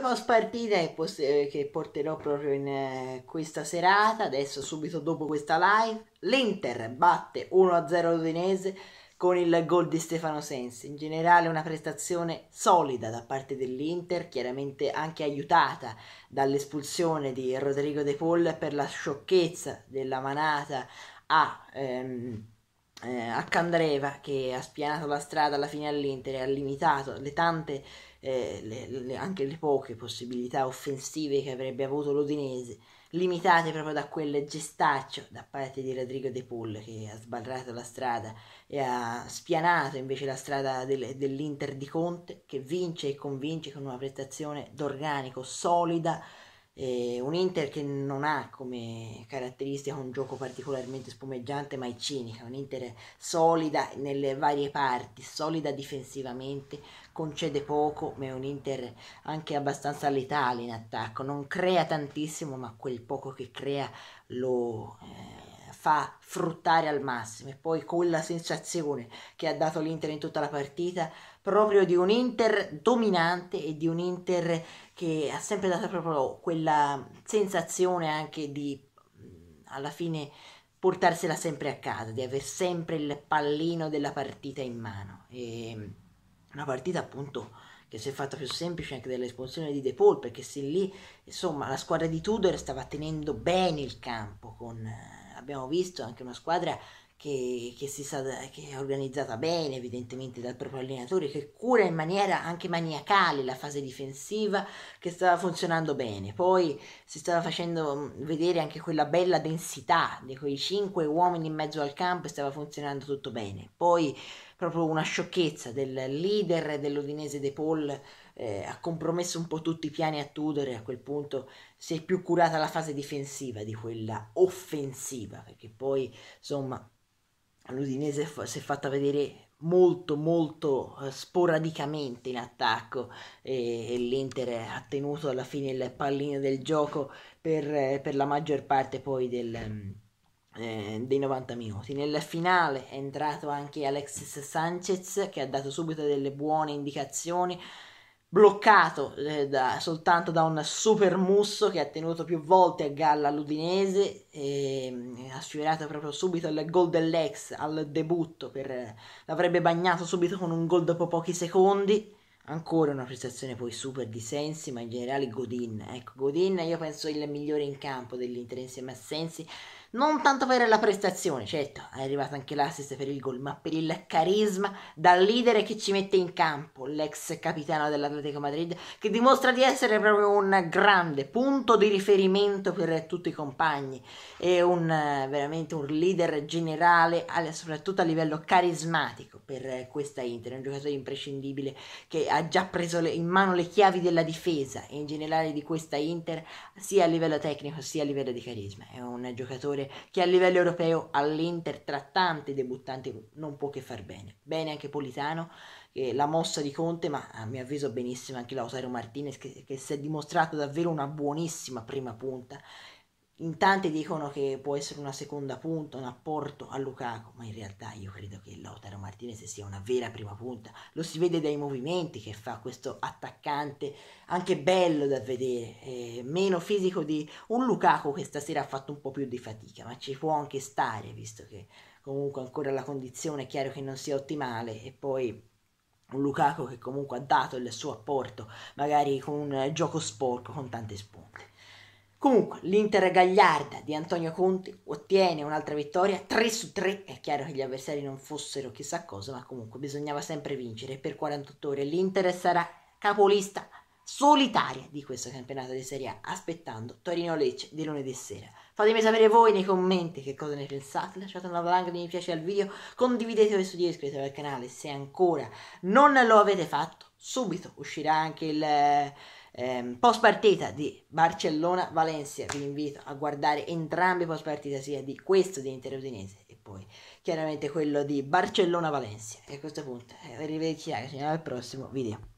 L'ultima spartita eh, che porterò proprio in eh, questa serata, adesso subito dopo questa live, l'Inter batte 1-0 l'Udinese con il gol di Stefano Sensi. In generale una prestazione solida da parte dell'Inter, chiaramente anche aiutata dall'espulsione di Rodrigo De Paul per la sciocchezza della manata a... Ehm, eh, a Candreva che ha spianato la strada alla fine all'Inter e ha limitato le tante, eh, le, le, anche le poche possibilità offensive che avrebbe avuto l'Udinese, limitate proprio da quel gestaccio da parte di Rodrigo De Paul che ha sbarrato la strada e ha spianato invece la strada del, dell'Inter di Conte che vince e convince con una prestazione d'organico solida eh, un Inter che non ha come caratteristica un gioco particolarmente spumeggiante ma è cinica, un Inter solida nelle varie parti, solida difensivamente, concede poco ma è un Inter anche abbastanza letale in attacco, non crea tantissimo ma quel poco che crea lo... Eh, fa fruttare al massimo e poi con la sensazione che ha dato l'Inter in tutta la partita proprio di un Inter dominante e di un Inter che ha sempre dato proprio quella sensazione anche di alla fine portarsela sempre a casa, di aver sempre il pallino della partita in mano. E una partita appunto che si è fatta più semplice anche dell'espansione di De Paul, perché se lì, insomma, la squadra di Tudor stava tenendo bene il campo con eh, abbiamo visto anche una squadra che, che, sa, che, è organizzata bene evidentemente dal proprio allenatore, che cura in maniera anche maniacale la fase difensiva, che stava funzionando bene. Poi si stava facendo mm, vedere anche quella bella densità di quei cinque uomini in mezzo al campo e stava funzionando tutto bene. Poi proprio una sciocchezza del leader dell'Udinese De Paul eh, ha compromesso un po' tutti i piani a Tudor e a quel punto si è più curata la fase difensiva di quella offensiva perché poi insomma l'Udinese si è fatta vedere molto molto eh, sporadicamente in attacco e, e l'Inter ha tenuto alla fine il pallino del gioco per, eh, per la maggior parte poi del eh, dei 90 minuti. Nel finale è entrato anche Alexis Sanchez che ha dato subito delle buone indicazioni, bloccato eh, da, soltanto da un super musso che ha tenuto più volte a galla l'Udinese e ehm, ha sfiorato proprio subito il gol dell'ex al debutto, per, eh, l'avrebbe bagnato subito con un gol dopo pochi secondi. Ancora una prestazione poi super di Sensi, ma in generale Godin. Ecco, Godin io penso il migliore in campo dell'Inter insieme a Sensi non tanto per la prestazione, certo, è arrivato anche l'assist per il gol, ma per il carisma dal leader che ci mette in campo l'ex capitano dell'Atletico Madrid, che dimostra di essere proprio un grande punto di riferimento per tutti i compagni È un, veramente un leader generale, soprattutto a livello carismatico per questa Inter, un giocatore imprescindibile che ha già preso in mano le chiavi della difesa e in generale di questa Inter, sia a livello tecnico sia a livello di carisma. È un giocatore giocatore che a livello europeo all'Inter tra tanti debuttanti non può che far bene. Bene anche Politano, eh, la mossa di Conte, ma a mio avviso benissimo anche Lautaro Martinez che, che si è dimostrato davvero una buonissima prima punta in tanti dicono che può essere una seconda punta, un apporto a Lukaku, ma in realtà io credo che Lautaro Martinez sia una vera prima punta. Lo si vede dai movimenti che fa questo attaccante, anche bello da vedere, eh, meno fisico di un Lukaku che stasera ha fatto un po' più di fatica, ma ci può anche stare, visto che comunque ancora la condizione è chiaro che non sia ottimale e poi un Lukaku che comunque ha dato il suo apporto, magari con un gioco sporco, con tante spunte. Comunque, l'Inter Gagliarda di Antonio Conti ottiene un'altra vittoria 3 su 3. È chiaro che gli avversari non fossero chissà cosa, ma comunque bisognava sempre vincere. Per 48 ore l'Inter sarà capolista solitaria di questo campionato di Serie A, aspettando Torino-Lecce di lunedì sera. Fatemi sapere voi nei commenti che cosa ne pensate, lasciate una valanga di mi piace al video, condividete questo video, iscrivetevi al canale se ancora non lo avete fatto. Subito uscirà anche il ehm, post partita di Barcellona-Valencia. Vi invito a guardare entrambi i post partita, sia di questo di Inter Udinese e poi chiaramente quello di Barcellona-Valencia. E a questo punto, eh, arrivederci ragazzi, al prossimo video.